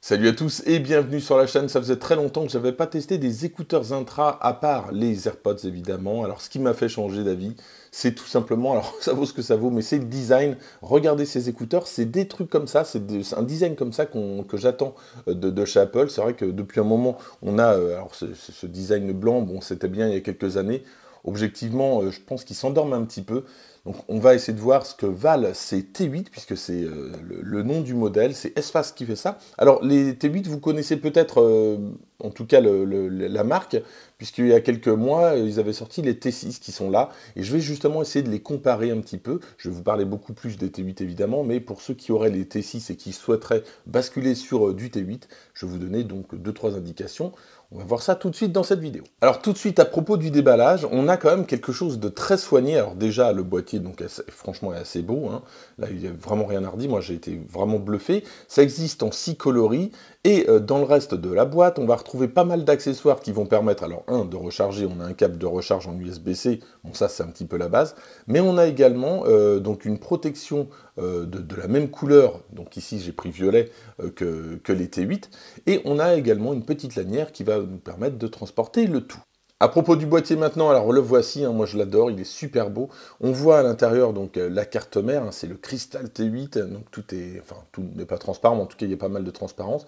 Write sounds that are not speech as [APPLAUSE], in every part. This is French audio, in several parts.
Salut à tous et bienvenue sur la chaîne. Ça faisait très longtemps que j'avais pas testé des écouteurs intra à part les AirPods évidemment. Alors ce qui m'a fait changer d'avis, c'est tout simplement, alors [LAUGHS] ça vaut ce que ça vaut, mais c'est le design. Regardez ces écouteurs, c'est des trucs comme ça, c'est un design comme ça que j'attends euh, de, de, chez Apple. C'est vrai que depuis un moment, on a euh, alors ce, ce design blanc, bon c'était bien il y a quelques années objectivement, euh, je pense qu'ils s'endorment un petit peu. Donc on va essayer de voir ce que valent ces T8, puisque c'est euh, le, nom du modèle, c'est Espace qui fait ça. Alors les T8, vous connaissez peut-être, euh, en tout cas la marque, puisqu'il y a quelques mois, ils avaient sorti les T6 qui sont là, et je vais justement essayer de les comparer un petit peu. Je vais vous parler beaucoup plus des T8 évidemment, mais pour ceux qui auraient les T6 et qui souhaiteraient basculer sur du T8, je vais vous donner donc 2-3 indications. On va voir ça tout de suite dans cette vidéo. Alors tout de suite à propos du déballage, on a quand même quelque chose de très soigné. Alors déjà le boîtier donc franchement est assez beau. Hein. Là il n'y a vraiment rien à redire, moi j'ai été vraiment bluffé. Ça existe en six coloris et euh, dans le reste de la boîte, on va retrouver pas mal d'accessoires qui vont permettre, alors un, de recharger, on a un câble de recharge en USB-C, bon ça c'est un petit peu la base, mais on a également euh, donc une protection euh, de, la même couleur, donc ici j'ai pris violet que, que les T8, et on a également une petite lanière qui va nous permettre de transporter le tout. À propos du boîtier maintenant, alors le voici, hein, moi je l'adore, il est super beau. On voit à l'intérieur donc euh, la carte mère, hein, c'est le cristal T8, donc tout est, enfin tout n'est pas transparent, mais en tout cas il y a pas mal de transparence.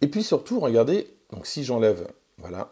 Et puis surtout, regardez, donc si j'enlève, voilà,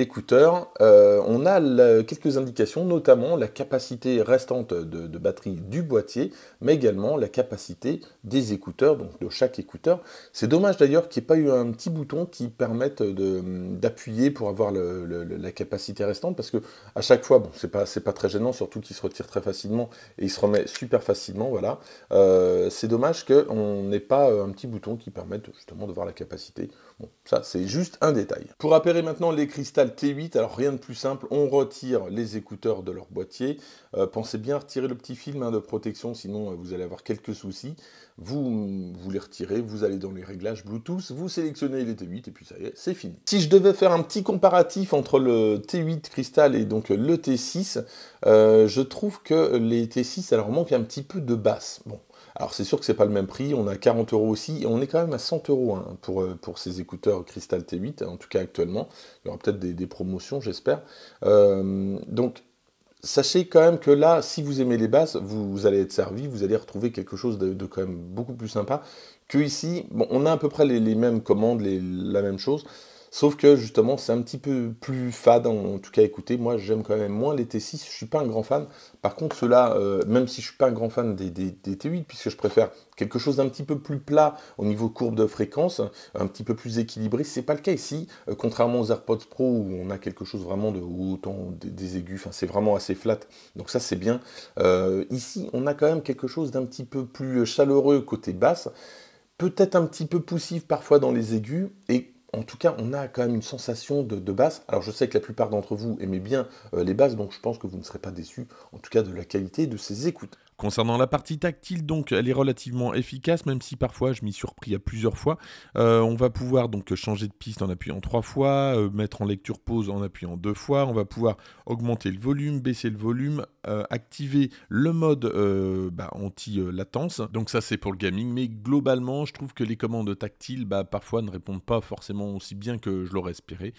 écouteurs, euh, on a quelques indications, notamment la capacité restante de, batterie du boîtier, mais également la capacité des écouteurs, donc de chaque écouteur. C'est dommage d'ailleurs qu'il n'y ait pas eu un petit bouton qui permette d'appuyer pour avoir la capacité restante, parce que à chaque fois, bon, c'est pas, pas très gênant, surtout qu'il se retire très facilement et il se remet super facilement, voilà. Euh, c'est dommage qu'on n'ait pas un petit bouton qui permette justement de voir la capacité. Bon, ça c'est juste un détail. Pour appairer maintenant les cristals T8, alors rien de plus simple, on retire les écouteurs de leur boîtier. Euh, pensez bien à retirer le petit film hein, de protection, sinon euh, vous allez avoir quelques soucis. Vous, mm, vous les retirez, vous allez dans les réglages Bluetooth, vous sélectionnez les T8 et puis ça y est, c'est fini. Si je devais faire un petit comparatif entre le T8 Crystal et donc euh, le T6, je trouve que les T6, alors manque un petit peu de basse. Bon, alors c'est sûr que c'est pas le même prix, on a 40 euros aussi, et on est quand même à 100 euros hein, pour, euh, pour ces écouteurs Crystal T8, hein, en tout cas actuellement. Il y aura peut-être des, promotions, j'espère. Euh, donc sachez quand même que là, si vous aimez les basses, vous, allez être servi, vous allez retrouver quelque chose de, quand même beaucoup plus sympa que ici. Bon, on a à peu près les, mêmes commandes, la même chose, Sauf que justement, c'est un petit peu plus fade, en, tout cas écoutez, moi j'aime quand même moins les T6, je suis pas un grand fan. Par contre, cela euh, même si je suis pas un grand fan des, T8, puisque je préfère quelque chose d'un petit peu plus plat au niveau courbe de fréquence, un petit peu plus équilibré, c'est pas le cas ici, euh, contrairement aux AirPods Pro où on a quelque chose vraiment de haut, des, des aigus, enfin, c'est vraiment assez flat, donc ça c'est bien. Euh, ici, on a quand même quelque chose d'un petit peu plus chaleureux côté basse, peut-être un petit peu poussif parfois dans les aigus, et en tout cas, on a quand même une sensation de, basse. Alors, je sais que la plupart d'entre vous aimez bien euh, les basses, donc je pense que vous ne serez pas déçus, en tout cas, de la qualité de ces écoutes. Concernant la partie tactile, donc, elle est relativement efficace, même si parfois je m'y surpris à plusieurs fois. Euh, on va pouvoir donc changer de piste en appuyant trois fois, euh, mettre en lecture pause en appuyant deux fois. On va pouvoir augmenter le volume, baisser le volume, euh, activer le mode bah, anti-latence. Donc ça, c'est pour le gaming. Mais globalement, je trouve que les commandes tactiles, bah, parfois, ne répondent pas forcément aussi bien que je l'aurais espéré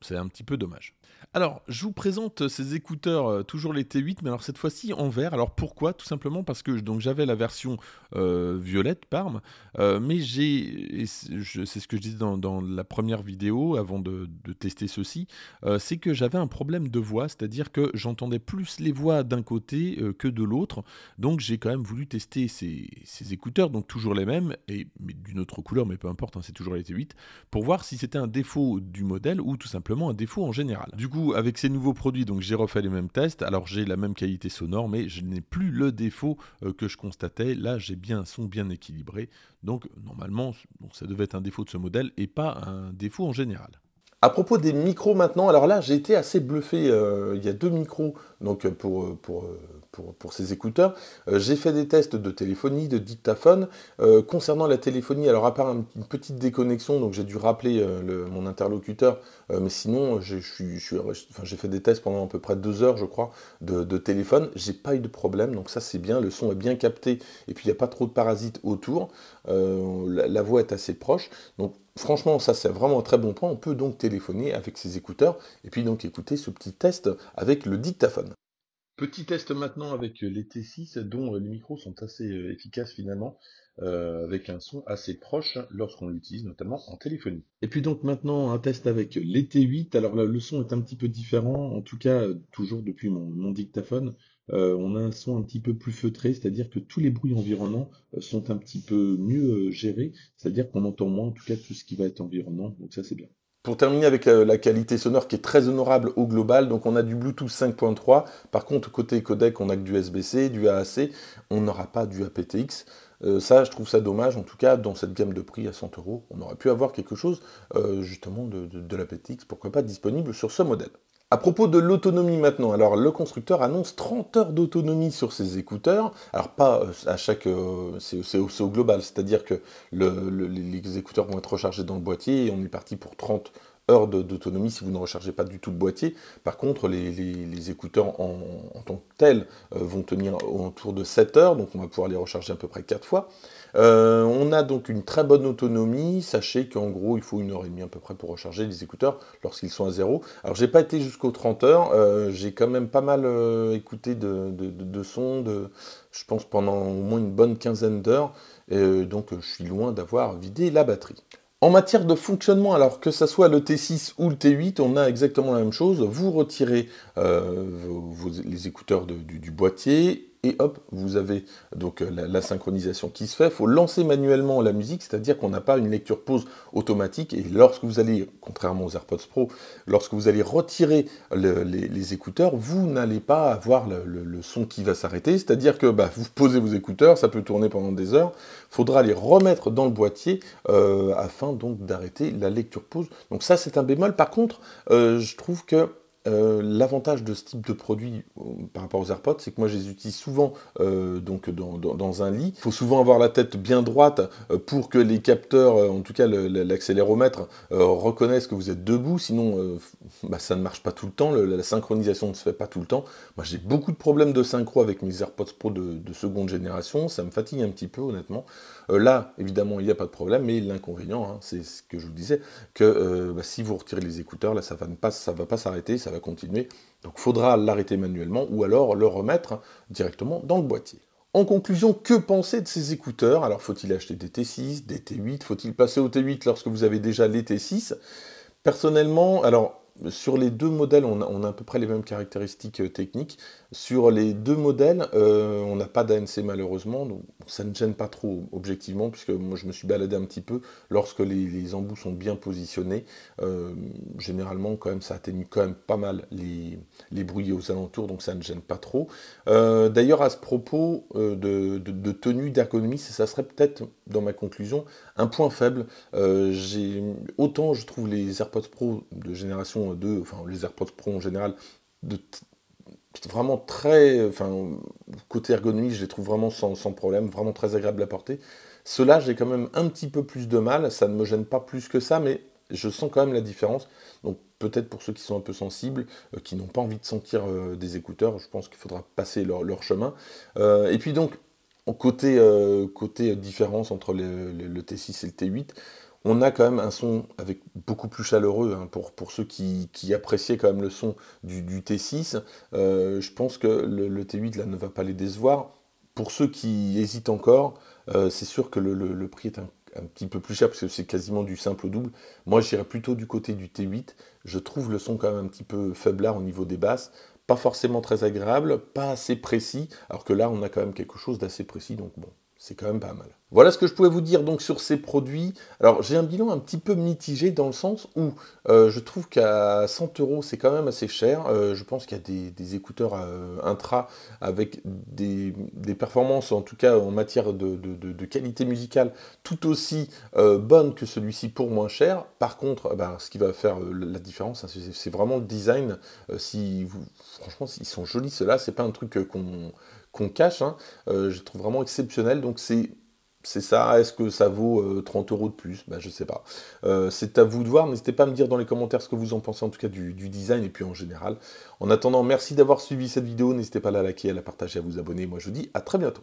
c'est un petit peu dommage. Alors, je vous présente ces écouteurs, euh, toujours les T8, mais alors cette fois-ci en vert. Alors pourquoi Tout simplement parce que donc j'avais la version euh, violette Parme, euh, mais j'ai, c'est ce que je disais dans, la première vidéo avant de, tester ceci, c'est que j'avais un problème de voix, c'est-à-dire que j'entendais plus les voix d'un côté que de l'autre. Donc j'ai quand même voulu tester ces, écouteurs, donc toujours les mêmes, et d'une autre couleur, mais peu importe, hein, c'est toujours les T8, pour voir si c'était un défaut du modèle ou tout simplement un défaut en général. Du coup, avec ces nouveaux produits, donc j'ai refait les mêmes tests. Alors j'ai la même qualité sonore, mais je n'ai plus le défaut euh, que je constatais. Là, j'ai bien un son bien équilibré. Donc normalement, ça devait être un défaut de ce modèle et pas un défaut en général. À propos des micros maintenant, alors là j'ai été assez bluffé. Euh, il y a deux micros donc euh, pour, pour, pour, pour ces écouteurs. Euh, j'ai fait des tests de téléphonie, de dictaphone. Euh, concernant la téléphonie, alors à part une petite déconnexion, donc j'ai dû rappeler euh, mon interlocuteur, mais sinon j'ai, fait des tests pendant à peu près deux heures, je crois, de, téléphone. J'ai pas eu de problème, donc ça c'est bien, le son est bien capté, et puis il n'y a pas trop de parasites autour. La, voix est assez proche. Donc franchement, ça c'est vraiment un très bon point. On peut donc téléphoner avec ses écouteurs et puis donc écouter ce petit test avec le dictaphone. Petit test maintenant avec euh, les T6 dont euh, les micros sont assez euh, efficaces finalement. avec un son assez proche hein, lorsqu'on l'utilise, notamment en téléphonie. Et puis donc maintenant un test avec les T8. Alors là, le son est un petit peu différent, en tout cas toujours depuis mon, dictaphone. on a un son un petit peu plus feutré, c'est-à-dire que tous les bruits environnants sont un petit peu mieux gérés, c'est-à-dire qu'on entend moins en tout cas tout ce qui va être environnant, donc ça c'est bien. Pour terminer avec la qualité sonore qui est très honorable au global, donc on a du Bluetooth 5.3. Par contre, côté codec, on a que du SBC, du AAC. On n'aura pas du aptX. Euh, ça, je trouve ça dommage. En tout cas, dans cette gamme de prix à 100 euros, on aurait pu avoir quelque chose euh, justement de, de l'aptX, pourquoi pas, disponible sur ce modèle. À propos de l'autonomie maintenant, alors le constructeur annonce 30 heures d'autonomie sur ses écouteurs. Alors pas euh, à chaque, euh, c'est au, global, c'est-à-dire que les écouteurs vont être rechargés dans le boîtier et on est parti pour 30 heures d'autonomie si vous ne rechargez pas du tout le boîtier. Par contre, les, écouteurs en, tant que tels euh, vont tenir autour de 7 heures, donc on va pouvoir les recharger à peu près 4 fois. Euh, on a donc une très bonne autonomie. Sachez qu'en gros, il faut une heure et demie à peu près pour recharger les écouteurs lorsqu'ils sont à zéro. Alors, j'ai pas été jusqu'aux 30 heures. Euh, j'ai quand même pas mal écouté de, de, je pense pendant au moins une bonne quinzaine d'heures. donc, je suis loin d'avoir vidé la batterie. En matière de fonctionnement, alors que ce soit le T6 ou le T8, on a exactement la même chose. Vous retirez euh, les écouteurs du, boîtier et hop, vous avez donc euh, la, synchronisation qui se fait. Il faut lancer manuellement la musique, c'est-à-dire qu'on n'a pas une lecture pause automatique. Et lorsque vous allez, contrairement aux AirPods Pro, lorsque vous allez retirer les, écouteurs, vous n'allez pas avoir le, son qui va s'arrêter. C'est-à-dire que bah, vous posez vos écouteurs, ça peut tourner pendant des heures. Faudra les remettre dans le boîtier euh, afin donc d'arrêter la lecture pause. Donc ça, c'est un bémol. Par contre, euh, je trouve que euh, l'avantage de ce type de produit euh, par rapport aux AirPods, c'est que moi je les utilise souvent euh, donc dans, un lit. Il faut souvent avoir la tête bien droite pour que les capteurs, en tout cas l'accéléromètre, reconnaissent que vous êtes debout. Sinon, [LAUGHS] bah, ça ne marche pas tout le temps. la synchronisation ne se fait pas tout le temps. Moi j'ai beaucoup de problèmes de synchro avec mes AirPods Pro de seconde génération. Ça me fatigue un petit peu honnêtement. Euh, là, évidemment, il n'y a pas de problème, mais l'inconvénient, hein, c'est ce que je vous disais, que euh, bah, si vous retirez les écouteurs, là, ça ne va pas, pas s'arrêter, ça va continuer. Donc, faudra l'arrêter manuellement ou alors le remettre directement dans le boîtier. En conclusion, que penser de ces écouteurs Alors, faut-il acheter des T6, des T8 Faut-il passer au T8 lorsque vous avez déjà les T6 Personnellement, alors sur les deux modèles, on a, à peu près les mêmes caractéristiques euh, techniques. Sur les deux modèles, on n'a pas d'ANC malheureusement, donc ça ne gêne pas trop, objectivement, puisque moi je me suis baladé un petit peu. Lorsque les, embouts sont bien positionnés, euh, généralement, quand même, ça atténue quand même pas mal les, les bruits aux alentours, donc ça ne gêne pas trop. Euh, d'ailleurs, à ce propos euh, de, tenue, d'économie, ça, ça serait peut-être, dans ma conclusion, un point faible. j'ai autant je trouve les AirPods Pro de génération 2, enfin les AirPods Pro en général, de vraiment très. Enfin, côté ergonomie, je les trouve vraiment sans, problème, vraiment très agréable à porter. cela là j'ai quand même un petit peu plus de mal. Ça ne me gêne pas plus que ça, mais je sens quand même la différence. Donc, peut-être pour ceux qui sont un peu sensibles, euh, qui n'ont pas envie de sentir euh, des écouteurs, je pense qu'il faudra passer leur, chemin. Euh, et puis, donc, côté, côté différence entre le T6 et le T8, on a quand même un son avec beaucoup plus chaleureux hein, pour, pour ceux qui, appréciaient quand même le son du, T6. Euh, je pense que le, T8 là ne va pas les décevoir. Pour ceux qui hésitent encore, euh, c'est sûr que le, prix est un, petit peu plus cher parce que c'est quasiment du simple au double. Moi, j'irais plutôt du côté du T8. Je trouve le son quand même un petit peu faiblard au niveau des basses pas forcément très agréable, pas assez précis, alors que là on a quand même quelque chose d'assez précis, donc bon, c'est quand même pas mal. Voilà ce que je pouvais vous dire donc sur ces produits. Alors j'ai un bilan un petit peu mitigé dans le sens où euh, je trouve qu'à 100 euros c'est quand même assez cher. Euh, je pense qu'il y a des, écouteurs euh, intra avec des, performances en tout cas en matière de, qualité musicale tout aussi bonnes que celui-ci pour moins cher. Par contre, eh ben, ce qui va faire la différence, hein, c'est vraiment le design. si vous... Franchement, ils sont jolis ceux-là. C'est pas un truc qu'on qu'on cache, hein. euh, je trouve vraiment exceptionnel. Donc c'est c'est ça, est-ce que ça vaut 30 euh, euros de plus Je bah, Je sais pas. Euh, c'est à vous de voir, n'hésitez pas à me dire dans les commentaires ce que vous en pensez en tout cas du, du design et puis en général. En attendant, merci d'avoir suivi cette vidéo, n'hésitez pas à la liker, à la partager, à vous abonner. Moi je vous dis à très bientôt.